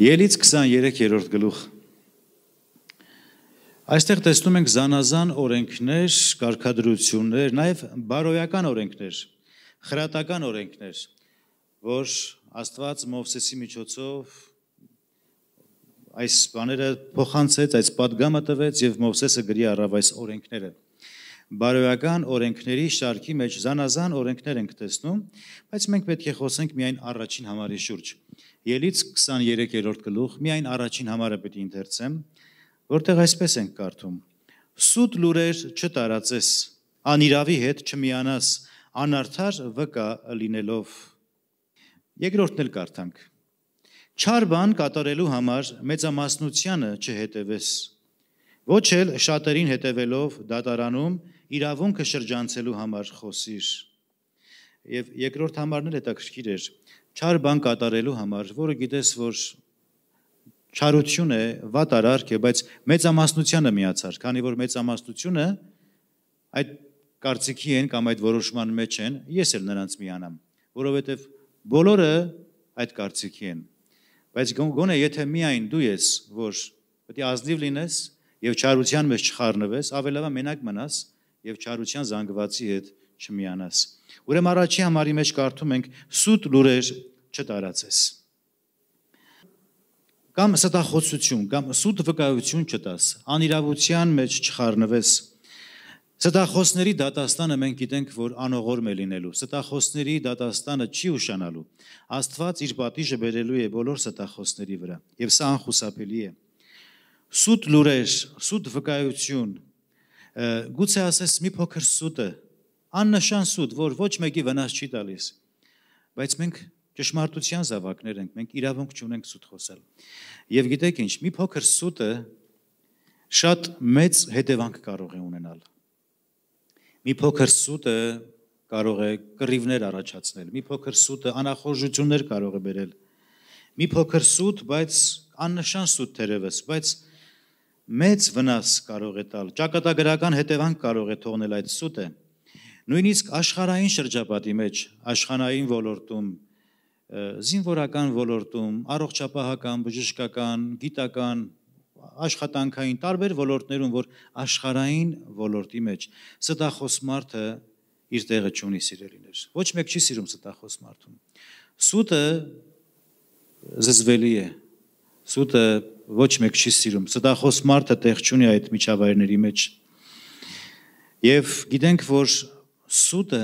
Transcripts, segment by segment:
Ելից 23-րդ գլուխ։ Այստեղ տեսնում ենք զանազան օրենքներ, կարգադրություններ, նաև բարոյական օրենքներ, խրատական օրենքներ, որ Աստված Մովսեսի միջոցով այս բաները փոխանցեց, այս падգամը տվեց եւ Մովսեսը գրի առավ այս օրենքները։ Բարոյական օրենքների շարքի մեջ զանազան օրենքներ ենք տեսնում, բայց մենք պետք է խոսենք միայն առաջին համարի շուրջ։ Ելից 23-րդ գլուխ միայն առաջին համարը պետք է ընթերցեմ, որտեղ այսպես ենք կարդում. Սուտ լուրեր չտարածես, անիրավի հետ չմիանաս, անարդար վկա լինելով։ Երկրորդն էլ կարդանք. Չար բան կատարելու համար մեծամասնությանը չհետևես։ Ոչ էլ շատերին հետևելով դատարանում իրավունքը շրջանցելու համար խոսիր։ Եվ երկրորդ համարն էլ հետաքրքիր էր չար բան կատարելու համար, որը գիտես, որ չարություն է, վատ արարք է, բայց մեծամասնությանը միացար, քանի որ մեծամասնությունը այդ կարծիքի են կամ այդ որոշման մեջ են, ես էլ նրանց միանամ, որովհետև բոլորը այդ կարծիքի են։ Բայց գոնե եթե միայն դու ես, որ պետք է ազնիվ լինես եւ չարության մեջ չխառնվես, ավելովա մենակ մնաս եւ չարության զանգվածի հետ չմիանաս։ Ուրեմն առաջի համարի մեջ կարդում ենք սուտ լուրեր չտարածես։ Կամ ստախոսություն, կամ սուտ վկայություն չտաս, անիրավության մեջ չխառնվես։ Ստախոսների դատաստանը մենք գիտենք, որ անողորմ է լինելու։ Ստախոսների դատաստանը չի ուշանալու։ Աստված իր պատիժը բերելու է բոլոր ստախոսների վրա, եւ սա անխուսափելի է։ Սուտ լուրեր, սուտ վկայություն, գուցե ասես մի փոքր սուտը աննշան սուտ, որ ոչ մեկի վնաս չի տալիս։ Բայց մենք ճշմարտության զավակներ ենք, մենք իրավունք չունենք սուտ խոսել։ Եվ գիտեք ինչ, մի փոքր սուտը շատ մեծ հետևանք կարող է ունենալ։ Մի փոքր սուտը կարող է կռիվներ առաջացնել, մի փոքր սուտը անախորժություններ կարող է բերել։ Մի փոքր սուտ, բայց աննշան սուտ թերևս, բայց մեծ վնաս կարող է տալ։ Ճակատագրական հետևանք կարող է թողնել այդ սուտը։ Նույնիսկ աշխարհային շրջապատի մեջ, աշխանային ոլորտում, զինվորական ոլորտում, առողջապահական, բժշկական, գիտական, աշխատանքային տարբեր ոլորտներում, որ աշխարհային ոլորտի մեջ ստախոս մարդը իր տեղը չունի սիրելիներ։ Ոչ մեկ չի սիրում ստախոս մարդուն։ Սուտը զզվելի է։ Սուտը ոչ մեկ չի սիրում։ Ստախոս մարդը տեղ չունի այդ միջավայրների մեջ։ Եվ գիտենք, որ սուտը,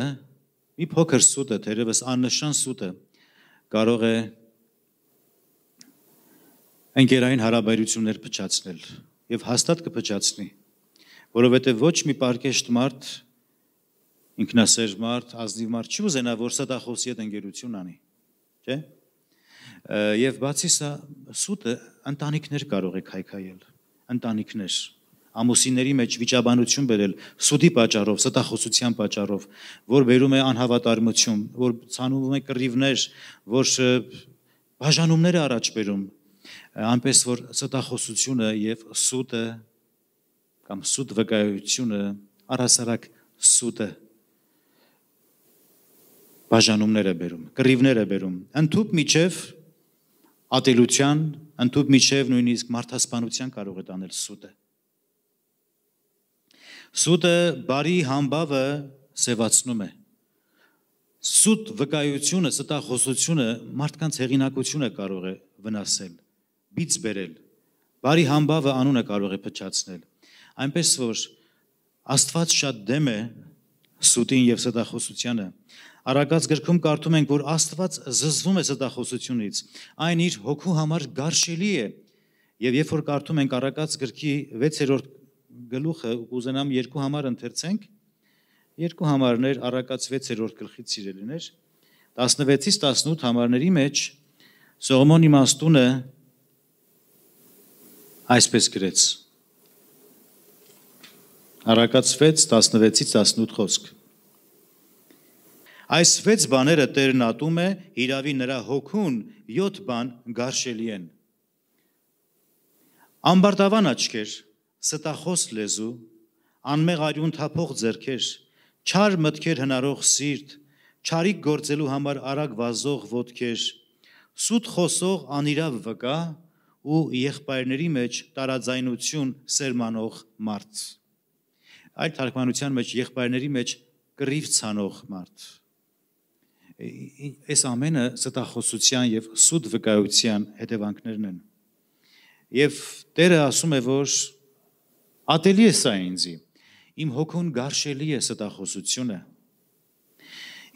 մի փոքր սուտը, թերևս աննշան սուտը կարող է ընկերային հարաբերություններ փչացնել եւ հաստատ կփչացնի, որովհետեւ ոչ մի պարկեշտ մարդ ինքնասեր մարդ, ազնիվ մարդ չի ուզենա որ սատախոսի հետ ընկերություն անի, չէ՞։ Եվ բացի սա սուտը ընտանիքներ կարող է քայքայել, ընտանիքներ ամուսինների մեջ վիճաբանություն բերել սուդի պատճառով, ստախոսության պատճառով, որ բերում է անհավատարմություն, որ ցանովում է կռիվներ, որ բաժանումները առաջ բերում, այնպես որ ստախոսությունը եւ սուտը կամ սուտ վկայությունը առասարակ սուտը բաժանումներ է բերում, կռիվներ է բերում։ Ընթուփ միջև ատելության, ընթուփ միջև նույնիսկ մարդասպանության կարող է տանել սուտը։ Սուտը բարի համբավը սևացնում է։ Սուտ վկայությունը, ստախոսությունը մարդկանց հեղինակությունը կարող է վնասել, բից բերել։ Բարի համբավը անունը կարող է փչացնել։ Այնպես որ Աստված շատ դեմ է սուտին եւ ստախոսությանը։ Արագած գրքում կարդում ենք, որ Աստված զզվում է ստախոսությունից։ Այն իր հոգու համար գարշելի է։ Եվ երբ որ կարդում ենք Արագած գրքի 6-րդ գլուխը կուզենամ երկու համար ընթերցենք։ Երկու համարներ առակած 6-րդ գլխից սիրելիներ 16-ից 18 համարների մեջ Սողոմոնի մաստունը այսպես գրեց։ Առակացվեց 16-ից 18 խոսք։ Այս 6 բաները Տերն ատում է, իրավի նրա հոգուն 7 բան գարշելի են։ Ամբարտավան աչքեր, ստախոս լեզու, անմեղ արյուն թափող ձեռքեր, չար մտքեր հնարող սիրտ, չարիկ գործելու համար արագ վազող ոտքեր, սուտ խոսող անիրավ վկա ու եղբայրների մեջ տարաձայնություն սերմանող մարդ։ Այլ թարգմանության մեջ եղբայրների մեջ կռիվ ցանող մարդ։ Այս ամենը ստախոսության եւ սուտ վկայության հետևանքներն են։ Եվ Տերը ասում է, որ Ատելի է սա ինձի։ Իմ հոգուն գարշելի է ստախոսությունը։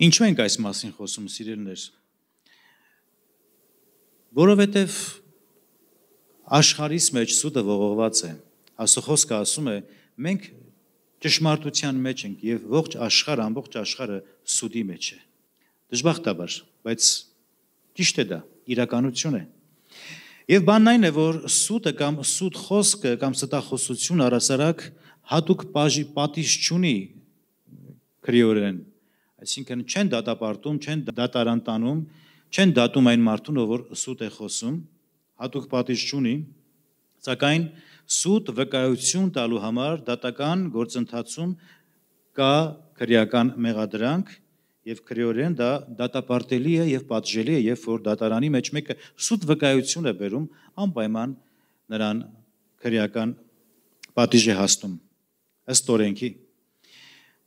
Ինչու ենք այս մասին խոսում, սիրելներ։ Որովհետև աշխարհիս մեջ սուտը ողողված է։ Աստուխոսը ասում է, մենք ճշմարտության մեջ ենք եւ ողջ աշխարհ, ամբողջ աշխարհը սուտի մեջ է։ Դժբախտաբար, բայց ճիշտ է դա, իրականություն է։ դա, Եվ բանն այն է, որ սուտը կամ սուտ խոսքը կամ ստախոսությունը առասարակ հատուկ բաժի պատիժ չունի քրիորեն։ Այսինքն չեն դատապարտում, չեն դատարանտանում, չեն դատում այն մարդուն, ով որ սուտ է խոսում, հատուկ պատիժ չունի, սակայն սուտ վկայություն տալու համար դատական գործընթացում կա քրեական մեղադրանք եւ քրեորեն դա դատապարտելի է եւ պատժելի է, երբ որ դատարանի մեջ մեկը սուտ վկայություն է բերում, անպայման նրան քրեական պատիժ է հասնում ըստ օրենքի։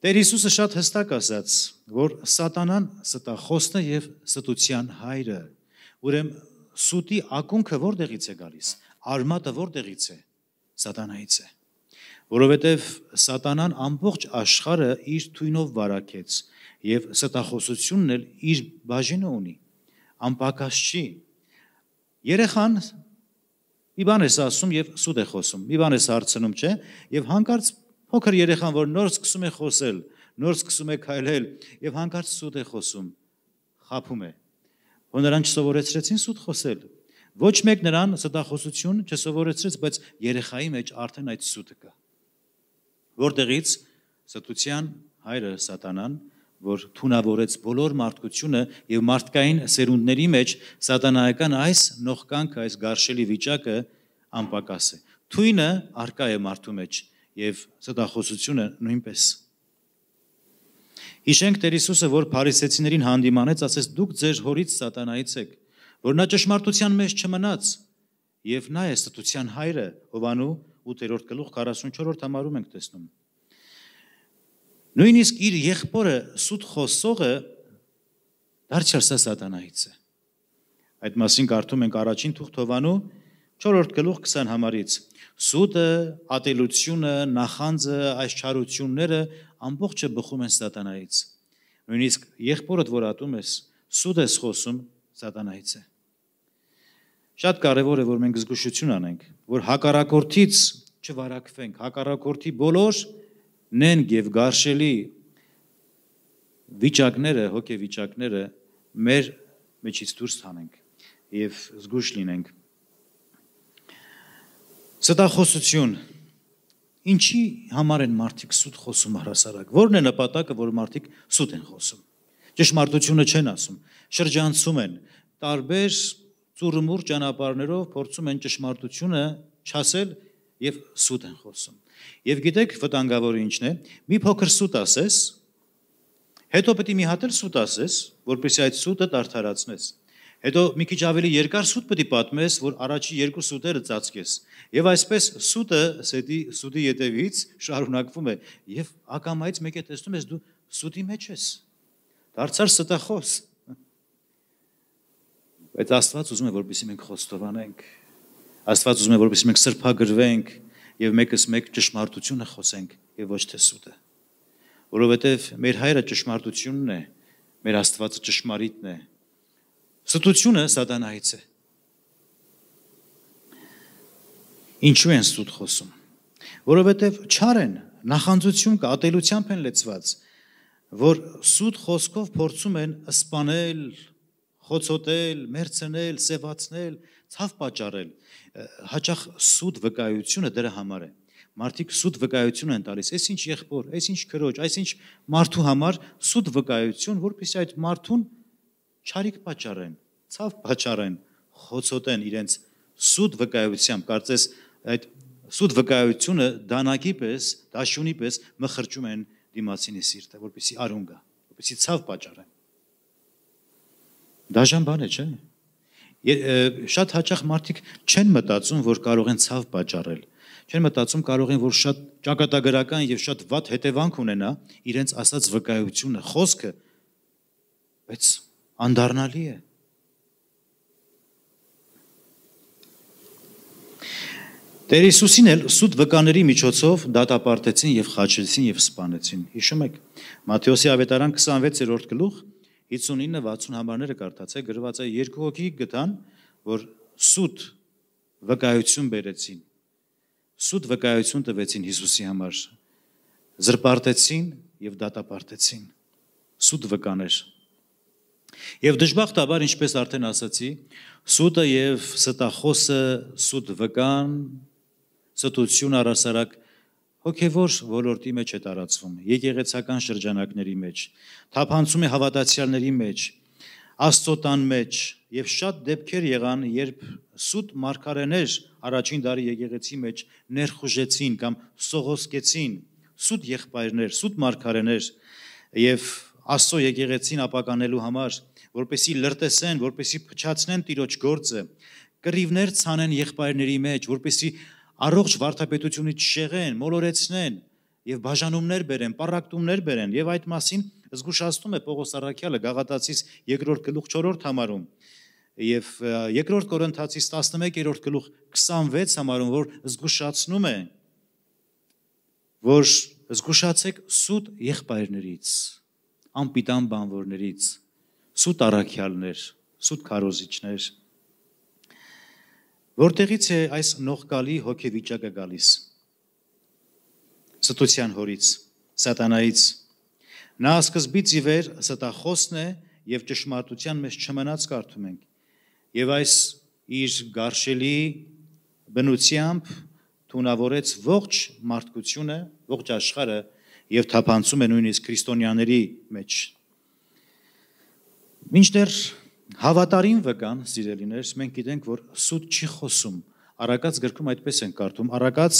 Տեր Հիսուսը շատ հստակ ասաց, որ սատանան ստախոսն է եւ ստության հայրը։ Ուրեմն սուտի ակունքը որտեղից է գալիս արմատը որտեղից է սատանայից է որովհետև սատանան ամբողջ աշխարը իր թույնով վարակեց եւ ստախոսությունն էլ իր բաժինը ունի անպակաս չի երեխան մի բան է ասում եւ սուտ է խոսում մի բան է հարցնում չէ եւ հանկարծ փոքր երեխան որ նոր սկսում է խոսել նոր սկսում է քայլել եւ հանկարծ սուտ է խոսում խափում է որ նրան չսովորեցրեցին սուտ խոսել ոչ մեկ նրան ստախոսություն չսովորեցրեց բայց երեխայի մեջ արդեն այդ սուտը կա որտեղից ստության հայրը սատանան որ թունավորեց բոլոր մարդկությունը եւ մարդկային սերունդների մեջ սատանայական այս նողկանքը, այս գարշելի վիճակը անպակաս է։ Թույնը արկա է մարդու մեջ եւ ստախոսությունը նույնպես։ Հիշենք Տեր Հիսուսը, որ փարիսեցիներին հանդիմանեց, ասես դուք ձեր հորից սատանայից եք, որ նա ճշմարտության մեջ չմնաց եւ նա է ստության հայրը, Հովանու 8-րդ գլուխ 44-րդ համարում ենք տեսնում։ Նույնիսկ իր եղբորը սուտ խոսողը դարձյալսա սատանայից է։ Այդ մասին կարդում ենք առաջին թուղթովանու 4-րդ գլուխ 20 համարից։ Սուտը, ատելությունը, նախանձը, այս չարությունները ամբողջը բխում են սատանայից։ Նույնիսկ եղբորդ որ ատում ես, սուտ ես խոսում սատանայից է։ Շատ կարևոր է որ մենք զգուշություն անենք, որ հակառակորդից չվարակվենք, հակառակորդի բոլոր նենք եւ գարշելի վիճակները, հոգեվիճակները մեր մեջից դուրս հանենք եւ զգուշ լինենք։ Ստախոսություն Ինչի համար են մարդիկ սուտ խոսում հարասարակ։ Որն է նպատակը, որ մարդիկ սուտ են խոսում։ Ճշմարտությունը չեն ասում, շրջանցում են տարբեր ծուրմուր ճանապարներով փորձում են ճշմարտությունը չասել եւ սուտ են խոսում։ Եվ գիտեք վտանգավորը ինչն է։ Մի փոքր սուտ ասես, հետո պետք է մի հատ էլ սուտ ասես, որպեսզի այդ սուտը դարթարացնես։ Հետո մի քիչ ավելի երկար սուտ պետք է պատմես, որ առաջի երկու սուտերը ծածկես։ Եվ այսպես սուտը սետի սուտի յետևից շարունակվում է, եւ ակամայից մեկ է տեսնում ես դու սուտի մեջ ես։ Դարձար ստախոս։ Բայց Աստված ուզում է, որպեսզի մենք խոստովանենք։ Աստված ուզում է, որպեսզի մենք սրբագրվենք, եւ մեկս մեկ ճշմարտությունը խոսենք եւ ոչ թե սուտը որովհետեւ մեր հայրը ճշմարտությունն է մեր Աստվածը ճշմարիտն է ստությունը սատանայից է ինչու են սուտ խոսում որովհետեւ չար են նախանձություն կա ատելությամբ են լեցված որ սուտ խոսքով փորձում են սպանել, խոցոտել, մերցնել, սևացնել, ցավ պատճառել, հաճախ սուտ վկայությունը դրա համար է։ Մարդիկ սուտ վկայություն են տալիս, այսինչ եղբոր, այսինչ քրոջ, այսինչ մարդու համար սուտ վկայություն, որովհետեւ այդ մարդուն չարիք պատճառեն, ցավ պատճառեն, խոցոտեն իրենց սուտ վկայությամբ, կարծես այդ սուտ վկայությունը դանակի պես, դաշունի պես մխրճում են դիմացինի սիրտը, որպեսի արուն գա, որպեսի ցավ պատճառեն։ Դաժան բան է, չէ՞ շատ հաճախ մարդիկ չեն մտածում, որ կարող են ցավ պատճառել։ Չեն մտածում կարող են, որ շատ ճակատագրական եւ շատ վատ հետևանք ունենա իրենց ասած վկայությունը, խոսքը, բայց անդառնալի է։ Տեր Հիսուսին էլ սուտ վկաների միջոցով դատապարտեցին եւ խաչեցին եւ սպանեցին։ Հիշում եք Մատթեոսի ավետարան 26-րդ գլուխ 59-60 համարները կարդացեք, գրված է երկու հոգի գտան, որ սուտ վկայություն բերեցին։ Սուտ վկայություն տվեցին Հիսուսի համար։ Զրպարտեցին եւ դատապարտեցին։ Սուտ վկաներ։ Եվ դժբախտաբար, ինչպես արդեն ասացի, սուտը եւ ստախոսը, սուտ վկան, ստություն առասարակ հոգևոր ոլորտի մեջ է տարածվում, եկեղեցական շրջանակների մեջ, թափանցում է հավատացյալների մեջ, աստոտան մեջ եւ շատ դեպքեր եղան, երբ սուտ մարգարեներ առաջին դարի եկեղեցի մեջ ներխուժեցին կամ սողոսկեցին սուտ եղբայրներ, սուտ մարգարեներ եւ աստծո եկեղեցին ապականելու համար, որպեսի լրտեսեն, որպեսի փչացնեն տիրոջ գործը, կռիվներ ցանեն եղբայրների մեջ, որպեսի առողջ վարդապետությունից շեղեն, մոլորեցնեն եւ բաժանումներ բերեն, պարակտումներ բերեն եւ այդ մասին զգուշացնում է Պողոս Արաքյալը Գաղատացիս 2-րդ գլուխ 4-րդ համարում եւ 2-րդ Կորինթացիս 11-րդ գլուխ 26 համարում որ զգուշացնում է որ զգուշացեք սուտ եղբայրներից, անպիտան բանվորներից, սուտ առաքյալներ, սուտ քարոզիչներ Որտեղից է այս նողկալի հոգեվիճակը գալիս։ Ստության հորից, սատանայից։ Նա սկզբից ի վեր ստախոսն է եւ ճշմարտության մեջ չմնաց կարդում ենք։ Եվ այս իր գարշելի բնությամբ թունավորեց ողջ մարդկությունը, ողջ աշխարհը եւ թափանցում է նույնիսկ քրիստոնյաների մեջ։ Մինչդեռ Հավատարիմ վկան, սիրելիներ, մենք գիտենք, որ սուտ չի խոսում։ Արակած գրքում այդպես են կարդում։ Արակած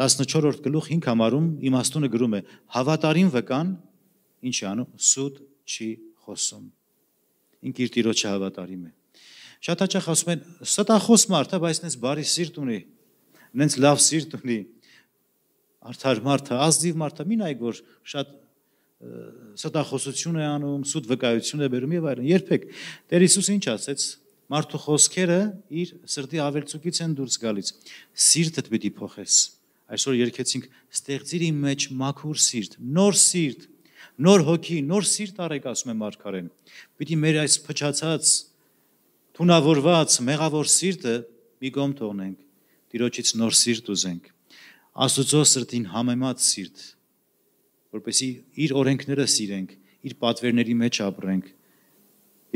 14-րդ գլուխ 5 համարում իմաստունը գրում է. հավատարիմ վկան ինչ է անում, սուտ չի խոսում։ Ինք իր տիրոջը հավատարիմ է։ Շատ հաճախ ասում են, ստախոս մարդ է, բայց նենց բարի սիրտ ունի, նենց լավ սիրտ ունի, արդար մարդը, ազդիվ մարդը, մին այգ որ շատ ստախոսություն է անում, սուտ վկայություն է բերում եւ այլն։ Երբեք Տեր Հիսուսը ինչ ասեց մարդու խոսքերը իր սրտի ավելցուկից են դուրս գալիս։ Սիրտդ պիտի փոխես։ Այսօր երկեցինք ստեղծիր իմ մեջ մաքուր սիրտ, նոր սիրտ, նոր հոգի, նոր սիրտ արեք, ասում է Մարգարեն։ Պիտի մեր այս փչացած, թունավորված, մեղավոր սիրտը մի գոմ թողնենք, Տիրոջից նոր սիրտ ուզենք։ Աստուծո սրտին համեմատ սիրտ, որպեսի իր օրենքները սիրենք, իր պատվերների մեջ ապրենք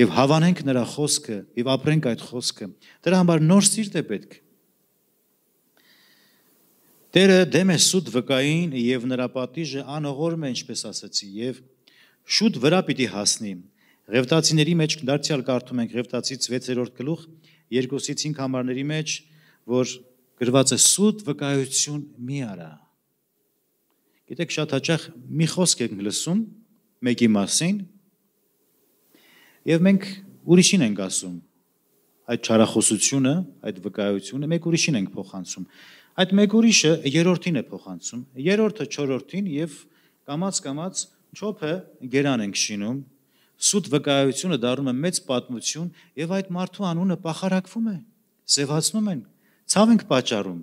եւ հավանենք նրա խոսքը եւ ապրենք այդ խոսքը։ Դրա համար նոր սիրտ է պետք։ Տերը դեմ է սուտ վկային եւ նրա պատիժը անողորմ է, ինչպես ասացի, եւ շուտ վրա պիտի հասնի։ Ղևտացիների մեջ դարձյալ կարդում ենք Ղևտացից 6-րդ գլուխ 2-ից 5 համարների մեջ, որ գրված է սուտ վկայություն մի արա Գիտեք, շատ հաճախ մի խոսք ենք լսում մեկի մասին եւ մենք ուրիշին ենք ասում այդ չարախոսությունը, այդ վկայությունը մեկ ուրիշին ենք փոխանցում։ Այդ մեկ ուրիշը երրորդին է փոխանցում, երրորդը չորրորդին եւ կամած-կամած չոփը գերան ենք շինում։ Սուտ վկայությունը դառնում է մեծ պատմություն եւ այդ մարդու անունը պախարակվում է, սևացնում են, ցավ ենք պատճառում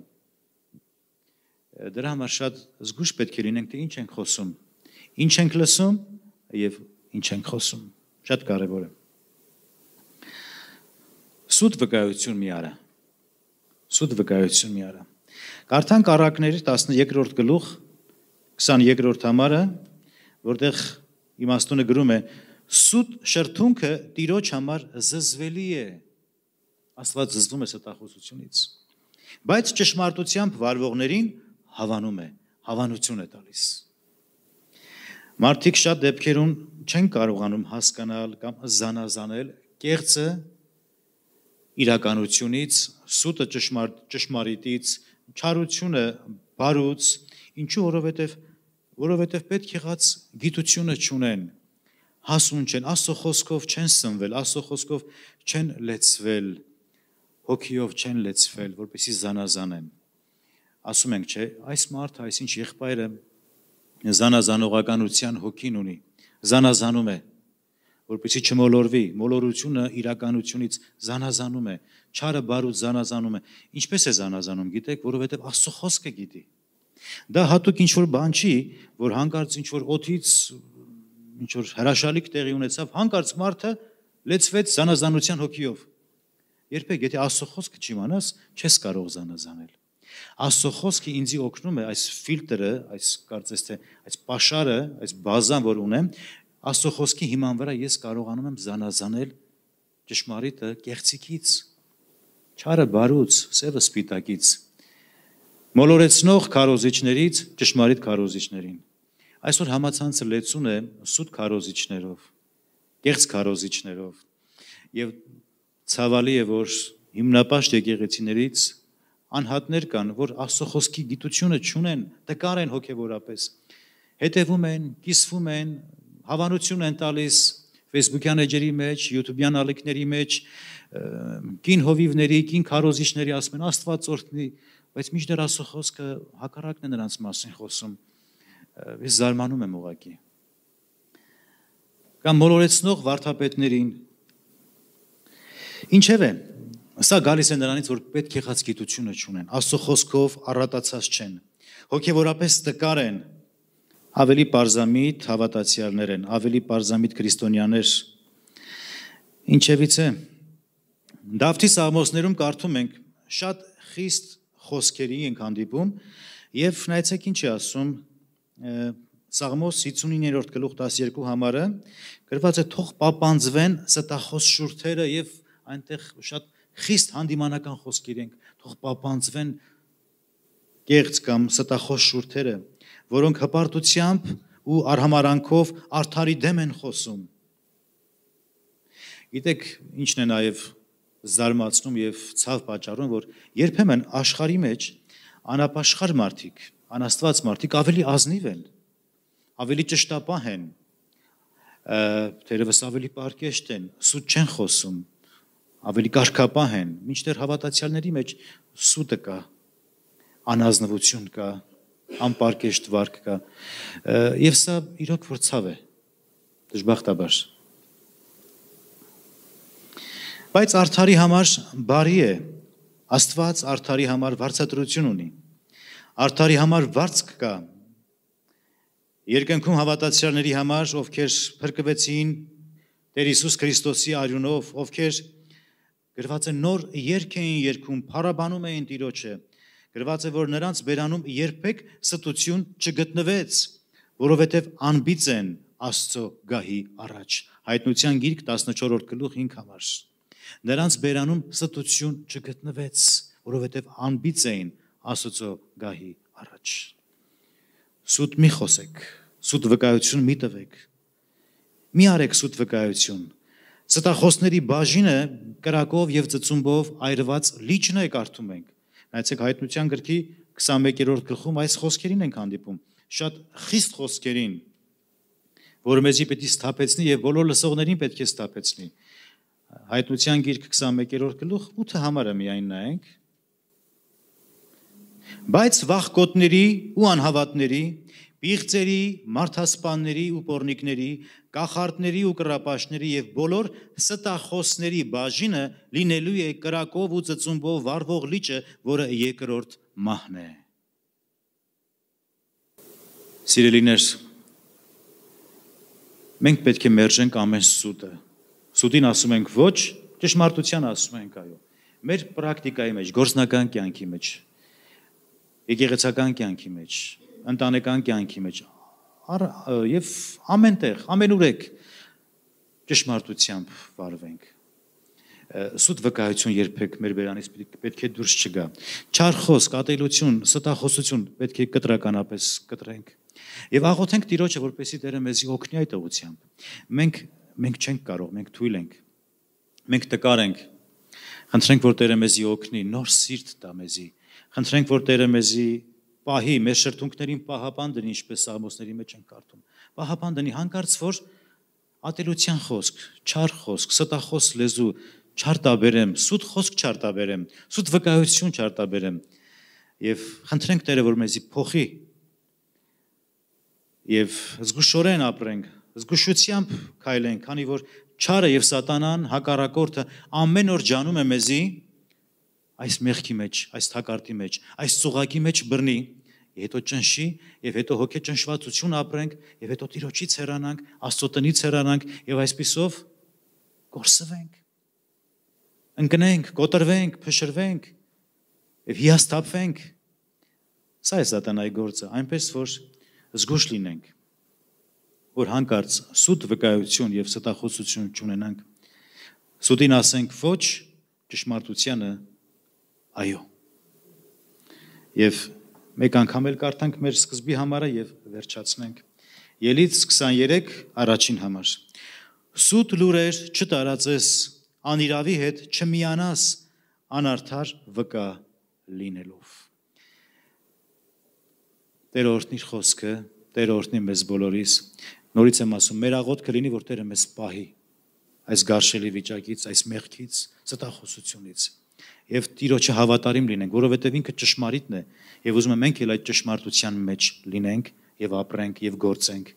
դրա համար շատ զգուշ պետք է լինենք թե ինչ ենք խոսում, ինչ ենք լսում եւ ինչ ենք խոսում։ Շատ կարեւոր է։ Սուտ վկայություն մի արա։ Սուտ վկայություն մի արա։ Կարդան Կարակների 13-րդ գլուխ 22-րդ համարը, որտեղ իմաստունը գրում է սուտ շրթունքը տիրոջ համար զզվելի է աստված զզվում է ստախոսությունից բայց ճշմարտությամբ վարվողներին հավանում է, հավանություն է տալիս։ Մարդիկ շատ դեպքերում չեն կարողանում հասկանալ կամ զանազանել կեղծը իրականությունից, սուտը ճշմարիտ ճշմարիտից, չարությունը բարուց, ինչու որովհետև որովհետև պետք եղած գիտությունը չունեն, հասուն չեն, աստծո խոսքով չեն սնվել, աստծո խոսքով չեն լեցվել, հոգիով չեն լեցվել, որպեսի զանազանեն ասում ենք, չէ, այս մարդը այսինչ եղբայրը զանազանողականության հոգին ունի, զանազանում է, որպեսի չմոլորվի, մոլորությունը իրականությունից զանազանում է, չարը բարուց զանազանում է։ Ինչպես է զանազանում, գիտեք, որովհետև Աստծո խոսքը գիտի։ Դա հատուկ ինչ որ բան չի, որ հանկարծ ինչ որ օթից ինչ որ հրաշալիք տեղի ունեցավ, հանկարծ մարդը լեցվեց զանազանության հոգիով։ Երբեք եթե Աստծո խոսքը չիմանաս, չես կարող զանազանել։ Աստծո խոսքը ինձի օգնում է այս ֆիլտրը, այս կարծես թե այս pašարը, այս բազան, որ ունեմ, Աստծո խոսքի հիման վրա ես կարողանում եմ զանազանել ճշմարիտը կեղծիկից, չարը բարուց, սևը սպիտակից, մոլորեցնող քարոզիչներից ճշմարիտ քարոզիչներին։ Այսօր համացանցը լեցուն է սուտ քարոզիչներով, կեղծ քարոզիչներով։ Եվ ցավալի է, որ հիմնապաշտ եկեղեցիներից անհատներ կան, որ Աստծո խոսքի գիտությունը չունեն, տկար են հոգեորապես։ Հետևում են, կիսվում են, հավանություն են տալիս Facebook-յան էջերի մեջ, YouTube-յան ալիքների մեջ, կին հովիվների, կին քարոզիչների ասում են Աստված օրհնի, բայց միշտ դեռ Աստծո խոսքը հակառակն է նրանց մասին խոսում։ Ես զարմանում եմ ուղակի։ Կամ մոլորեցնող վարդապետներին։ Ինչևէ, Սա գալիս է նրանից, որ պետք է խածկիտությունը չունեն, Աստծո խոսքով առատացած չեն։ Հոգևորապես տկար են, ավելի parzamit հավատացյալներ են, ավելի parzamit քրիստոնյաներ։ Ինչևիցե Դավթի սամոսներում կարդում ենք շատ խիստ խոսքերի ենք հանդիպում եւ նայեցեք ինչի ասում Սաղմոս 59-րդ գլուխ 12 համարը գրված է թող պապանձվեն ստախոս շուրթերը եւ այնտեղ շատ խիստ հանդիմանական խոսքեր ենք, թող պապանձվեն կեղծ կամ ստախոս շուրթերը, որոնք հպարտությամբ ու արհամարանքով արդարի դեմ են խոսում։ Գիտեք, ինչն է նաև զարմացնում եւ ցավ պատճառում, որ երբեմն աշխարի մեջ անապաշխար մարդիկ, անաստված մարդիկ ավելի ազնիվ են, ավելի ճշտապահ են, թերևս ավելի պարկեշտ են, սուտ չեն խոսում, ավելի կարկապահ են, մինչդեռ հավատացյալների մեջ սուտը կա, անազնվություն կա, անպարկեշտ վարք կա։ Եվ սա իրոք որ ցավ է։ Դժբախտաբար։ Բայց արդարի համար բարի է։ Աստված արդարի համար վարձատրություն ունի։ Արդարի համար վարձք կա։ Երկնքում հավատացյալների համար, ովքեր փրկվեցին Տեր Հիսուս Քրիստոսի արյունով, ովքեր գրված է նոր երկ էին երկում, փարաբանում էին Տիրոջը։ Գրված է, որ նրանց բերանում երբեք ստություն չգտնվեց, որովհետև անբից են Աստծո գահի առաջ։ Հայտնության գիրք 14-րդ գլուխ 5 համար։ Նրանց բերանում ստություն չգտնվեց, որովհետև անբից էին Աստծո գահի առաջ։ Սուտ մի խոսեք, սուտ վկայություն մի տվեք։ Մի արեք սուտ վկայություն ստախոսների բաժինը կրակով եւ ծծումբով այրված լիճն է կարդում ենք։ Նայեցեք հայտնության գրքի 21-րդ գլխում այս խոսքերին ենք հանդիպում։ Շատ խիստ խոսքերին, որը մեզի պետք է սթափեցնի եւ բոլոր լսողներին պետք է սթափեցնի։ Հայտնության գիրք 21-րդ գլուխ 8-ը համարը միայն նայենք։ Բայց վախկոտների ու անհավատների Պիղծերի, մարդասպանների ու պորնիկների, կախարդների ու կրապաշների եւ բոլոր ստախոսների բաժինը լինելու է կրակով ու ծծումբով վառվող լիճը, որը երկրորդ մահն է։ Սիրելիներ, մենք պետք է մերժենք ամեն սուտը։ Սուտին ասում ենք ոչ, ճշմարտության ասում ենք այո։ Մեր պրակտիկայի մեջ, գործնական կյանքի մեջ, եկեղեցական կյանքի մեջ, ընտանեկան կյանքի մեջ եւ ամենտեղ, ամենուրեք ճշմարտությամբ վարվենք։ Սուտ վկայություն երբեք մեր վերանից պետք է դուրս չգա։ Չարխոս, կատելություն, ստախոսություն պետք է կտրականապես կտրենք։ Եվ աղոթենք Տիրոջը, որպեսի Տերը մեզի օգնի այդ ուղությամբ։ Մենք մենք չենք կարող, մենք թույլ ենք։ Մենք տկար ենք։ Խնդրենք, որ Տերը մեզի օգնի, նոր սիրտ տա մեզի։ Խնդրենք, որ Տերը մեզի պահի մեր շրթունքներին պահապան դնի, ինչպես Սամոսների մեջ են կարդում։ Պահապան դնի հանկարծ որ ատելության խոսք, չար խոսք, ստախոս լեզու չարտաբերեմ, սուտ խոսք չարտաբերեմ, սուտ վկայություն չարտաբերեմ։ Եվ խնդրենք Տերը, որ մեզի փոխի եւ զգուշորեն ապրենք, զգուշությամբ քայլենք, քանի որ չարը եւ սատանան հակառակորդը ամեն օր ջանում է մեզի այս մեղքի մեջ, այս թակարդի մեջ, այս ծուղակի մեջ բռնի հետո ճնշի եւ հետո հոգե ճնշվածություն ապրենք եւ հետո Տիրոջից հեռանանք, Աստծո տնից հեռանանք եւ այսպիսով կորսվենք։ Ընկնենք, կոտրվենք, փշրվենք եւ հիասթափվենք։ Սա է սատանայի գործը, այնպես որ զգուշ լինենք, որ հանկարծ սուտ վկայություն եւ ստախոսություն չունենանք։ Սուտին ասենք ոչ ճշմարտությանը այո։ Եվ մեկ անգամ էլ կարդանք մեր սկզբի համարը եւ վերջացնենք։ Ելից 23 առաջին համար։ Սուտ լուրեր չտարածես, անիրավի հետ չմիանաս, անարդար վկա լինելով։ Տեր օրհնի խոսքը, Տեր օրհնի մեզ բոլորիս։ Նորից եմ ասում, մեր աղոթքը լինի, որ Տերը մեզ պահի այս գարշելի վիճակից, այս մեղքից, ստախոսությունից եւ Տիրոջը հավատարիմ լինենք, որովհետեւ ինքը ճշմարիտն է եւ ուզում եմ մենք էլ այդ ճշմարտության մեջ լինենք եւ ապրենք եւ գործենք,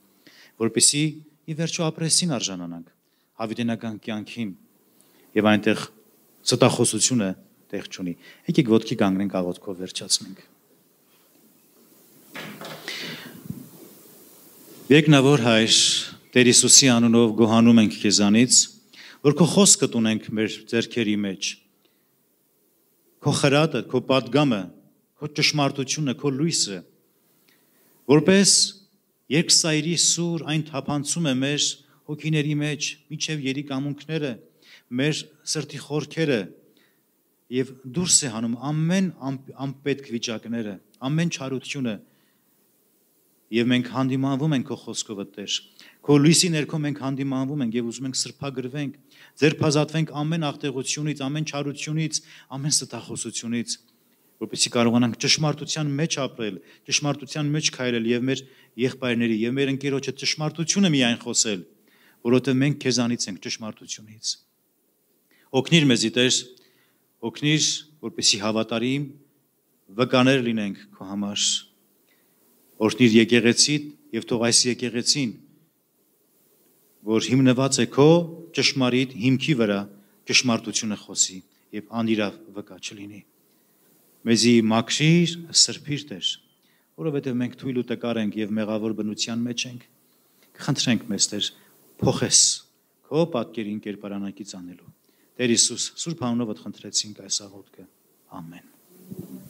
որպեսզի ի վերջո ապրեսին արժանանանք հավիտենական կյանքին եւ այնտեղ ստախոսությունը տեղ չունի։ Եկեք ոդքի կանգնենք աղոթքով վերջացնենք։ Երկնավոր Հայր, Տեր Հիսուսի անունով գոհանում ենք քեզանից, որ քո խոսքը տունենք մեր ձեռքերի մեջ քո խրատը, քո падգամը, քո ճշմարտությունը, քո լույսը, որպես երկսայրի սուր այն թափանցում է մեր հոգիների մեջ, միջև երիկամունքները, մեր սրտի խորքերը եւ դուրս է հանում ամեն անպետք վիճակները, ամեն չարությունը եւ մենք հանդիմանվում ենք քո խոսքովդ Տեր։ Քո լույսի ներքո մենք հանդիմանվում ենք եւ ուզում ենք սրբագրվենք, ձերբազատվենք ամեն աղտեղությունից, ամեն չարությունից, ամեն ստախոսությունից, որպեսզի կարողանանք ճշմարտության մեջ ապրել, ճշմարտության մեջ քայլել եւ մեր եղբայրների եւ մեր ընկերոջը ճշմարտությունը միայն խոսել, որովհետեւ մենք քեզանից ենք ճշմարտությունից։ Օգնիր մեզ, Տեր, օգնիր, որպեսզի հավատարիմ վկաներ լինենք քո համար։ Օրհնիր եկեղեցին եւ թող այս եկեղեցին որ հիմնված է քո ճշմարիտ հիմքի վրա, ճշմարտությունը խոսի եւ անիրավ վկա չլինի։ Մեզի մաքրիր, սրբիր Տեր, որովհետեւ մենք թույլ ու տկար ենք եւ մեղավոր բնության մեջ ենք։ Խնդրենք մեզ Տեր, փոխես քո պատկերին կերպարանակից անելու։ Տեր Հիսուս, Սուրբ Անունովդ խնդրեցինք այս աղոթքը։ Ամեն։ Thank you.